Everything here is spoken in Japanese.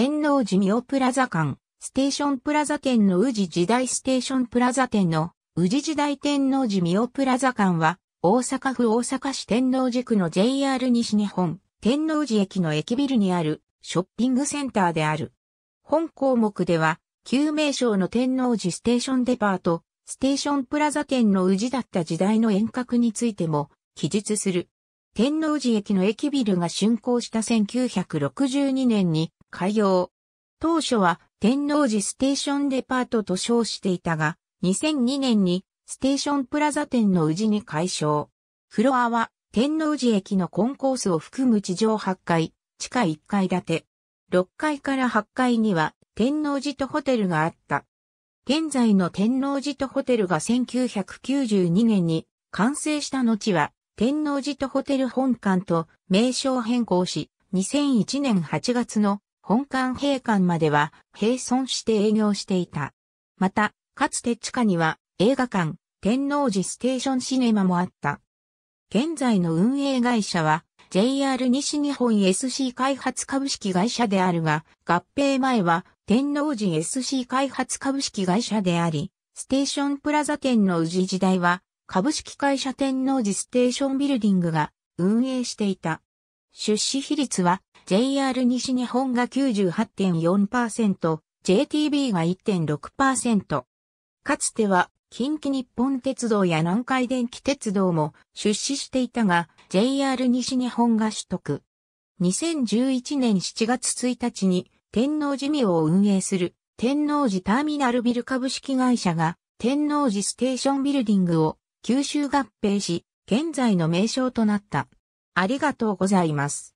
天王寺ミオプラザ館、ステーションプラザ店の宇治時代ステーションプラザ店の宇治時代天王寺ミオプラザ館は、大阪府大阪市天王寺区の JR 西日本、天王寺駅の駅ビルにあるショッピングセンターである。本項目では、旧名称の天王寺ステーションデパート、ステーションプラザ店の宇治だった時代の遠隔についても記述する。天王寺駅の駅ビルが竣工した1962年に開業。当初は天王寺ステーションデパートと称していたが、2002年にステーションプラザ店の宇治に改称。フロアは天王寺駅のコンコースを含む地上8階、地下1階建て。6階から8階には天王寺とホテルがあった。現在の天王寺とホテルが1992年に完成した後は天王寺とホテル本館と名称変更し、2001年8月の本館閉館までは閉村して営業していた。また、かつて地下には映画館、天王寺ステーションシネマもあった。現在の運営会社は JR 西日本 SC 開発株式会社であるが、合併前は天王寺 SC 開発株式会社であり、ステーションプラザ店の宇治時代は株式会社天王寺ステーションビルディングが運営していた。出資比率は JR 西日本が98.4%、JTB が1.6%。かつては近畿日本鉄道や南海電気鉄道も出資していたが、JR 西日本が取得。2011年7月1日に天王寺美を運営する天王寺ターミナルビル株式会社が天王寺ステーションビルディングを九州合併し、現在の名称となった。ありがとうございます。